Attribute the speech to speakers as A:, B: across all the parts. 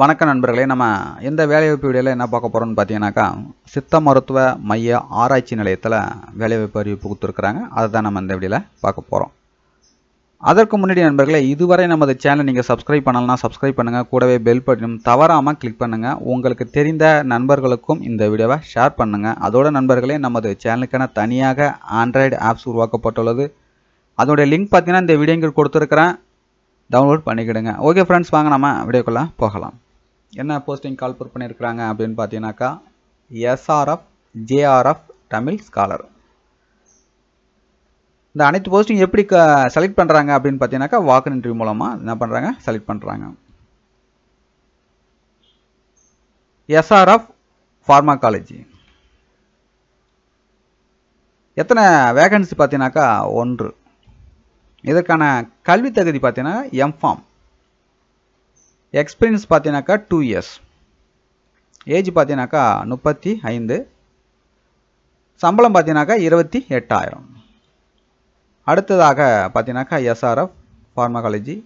A: வணக்க நண்பர்களே நம்ம இந்த வேலைவாய்ப்பு வீடியோவில் என்ன பார்க்க போகிறோம்னு பார்த்தீங்கன்னாக்கா சித்த மருத்துவ மைய ஆராய்ச்சி நிலையத்தில் வேலைவாய்ப்பு அறிவிப்பு கொடுத்துருக்குறாங்க அதை தான் நம்ம இந்த வீடியோவில் பார்க்க போகிறோம் அதற்கு முன்னாடி நண்பர்களே இதுவரை நமது சேனல் நீங்கள் சப்ஸ்கிரைப் பண்ணலன்னா சப்ஸ்கிரைப் பண்ணுங்கள் கூடவே பெல் பட்டனும் தவறாமல் கிளிக் பண்ணுங்கள் உங்களுக்கு தெரிந்த நண்பர்களுக்கும் இந்த வீடியோவை ஷேர் பண்ணுங்கள் அதோட நண்பர்களே நமது சேனலுக்கான தனியாக ஆண்ட்ராய்டு ஆப்ஸ் உருவாக்கப்பட்டுள்ளது அதோடைய லிங்க் பார்த்தீங்கன்னா இந்த வீடியோங்க கொடுத்துருக்குறேன் டவுன்லோட் பண்ணிக்கிடுங்க ஓகே ஃப்ரெண்ட்ஸ் வாங்க நம்ம வீடியோக்குள்ளே போகலாம் என்ன போஸ்டிங் கால் புட் பண்ணியிருக்கிறாங்க அப்படின்னு பார்த்தீங்கன்னாக்கா எஸ்ஆர்எஃப் ஜேஆர்எஃப் தமிழ் ஸ்காலர் இந்த அனைத்து போஸ்டிங் எப்படி க செலக்ட் பண்ணுறாங்க அப்படின்னு பார்த்தீங்கன்னாக்கா வாக்கு இன்டர்வியூ மூலமாக என்ன பண்ணுறாங்க செலக்ட் பண்ணுறாங்க எஸ்ஆர்எஃப் ஃபார்மா காலேஜ் எத்தனை வேகன்சி பார்த்தீங்கன்னாக்கா ஒன்று இதற்கான கல்வி தகுதி பார்த்தீங்கன்னா எம்ஃபார்ம் எக்ஸ்பீரியன்ஸ் பார்த்தீங்கன்னாக்கா டூ இயர்ஸ் ஏஜ் பார்த்தீங்கன்னாக்கா முப்பத்தி ஐந்து சம்பளம் பார்த்தீங்கன்னாக்கா இருபத்தி எட்டாயிரம் அடுத்ததாக பார்த்தீங்கன்னாக்கா SRF pharmacology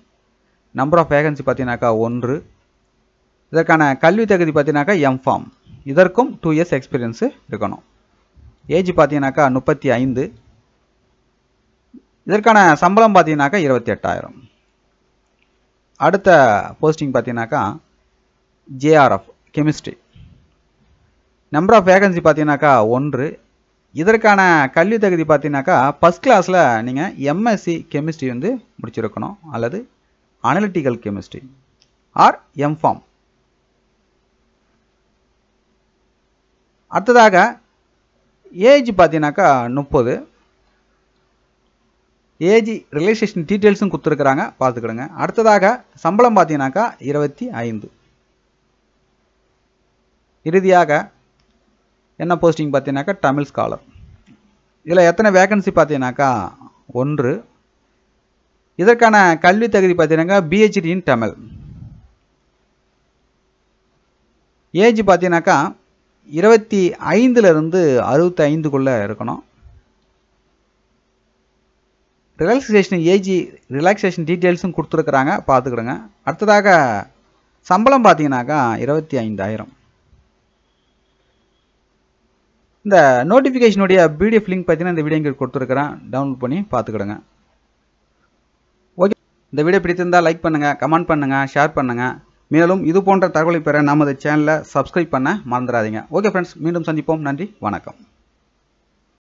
A: number of vacancy பார்த்தீங்கன்னாக்கா ஒன்று இதற்கான கல்வி தகுதி பார்த்தீங்கன்னாக்கா எம்ஃபார்ம் இதற்கும் டூ இயர்ஸ் எக்ஸ்பீரியன்ஸு இருக்கணும் ஏஜ் பார்த்தீங்கன்னாக்கா முப்பத்தி ஐந்து இதற்கான சம்பளம் பார்த்தீங்கன்னாக்கா இருபத்தி எட்டாயிரம் அடுத்த போஸ்டிங் பார்த்தீங்கன்னாக்கா JRF chemistry number of vacancy பார்த்தீங்கன்னாக்கா ஒன்று இதற்கான கல்வி தகுதி பார்த்தீங்கன்னாக்கா ஃபஸ்ட் கிளாஸில் நீங்கள் எம்எஸ்சி கெமிஸ்ட்ரி வந்து முடிச்சிருக்கணும் அல்லது அனலிட்டிக்கல் கெமிஸ்ட்ரி ஆர் எம்ஃபார்ம் அடுத்ததாக ஏஜ் பார்த்தீங்கன்னாக்கா முப்பது ஏஜி ரிலேஷேஷன் டீட்டெயில்ஸும் கொடுத்துருக்குறாங்க பார்த்துக்கிடுங்க அடுத்ததாக சம்பளம் பார்த்தீங்கன்னாக்கா இருபத்தி ஐந்து இறுதியாக என்ன போஸ்டிங் பார்த்தீங்கன்னாக்கா தமிழ் ஸ்காலர் இதில் எத்தனை வேக்கன்சி பார்த்தீங்கன்னாக்கா ஒன்று இதற்கான கல்வி தகுதி பார்த்தீங்கன்னாக்கா பிஹெச்டி இன் தமிழ் ஏஜ் பார்த்தீங்கன்னாக்கா இருபத்தி ஐந்துலேருந்து அறுபத்தி ஐந்துக்குள்ளே இருக்கணும் ரிலாக்ஸேஷன் ஏஜி ரிலாக்ஸேஷன் டீட்டெயில்ஸும் கொடுத்துருக்குறாங்க பார்த்துக்கிடுங்க அடுத்ததாக சம்பளம் பார்த்தீங்கன்னாக்கா இருபத்தி ஐந்தாயிரம் இந்த நோட்டிஃபிகேஷனுடைய பிடிஎஃப் லிங்க் பார்த்தீங்கன்னா இந்த வீடியோ இங்கே கொடுத்துருக்குறேன் டவுன்லோட் பண்ணி பார்த்துக்கிடுங்க ஓகே இந்த வீடியோ பிடித்திருந்தால் லைக் பண்ணுங்கள் கமெண்ட் பண்ணுங்கள் ஷேர் பண்ணுங்கள் மேலும் இது போன்ற தகவலை பெற நமது சேனலை சப்ஸ்கிரைப் பண்ண மறந்துடாதீங்க ஓகே ஃப்ரெண்ட்ஸ் மீண்டும் சந்திப்போம் நன்றி வணக்கம்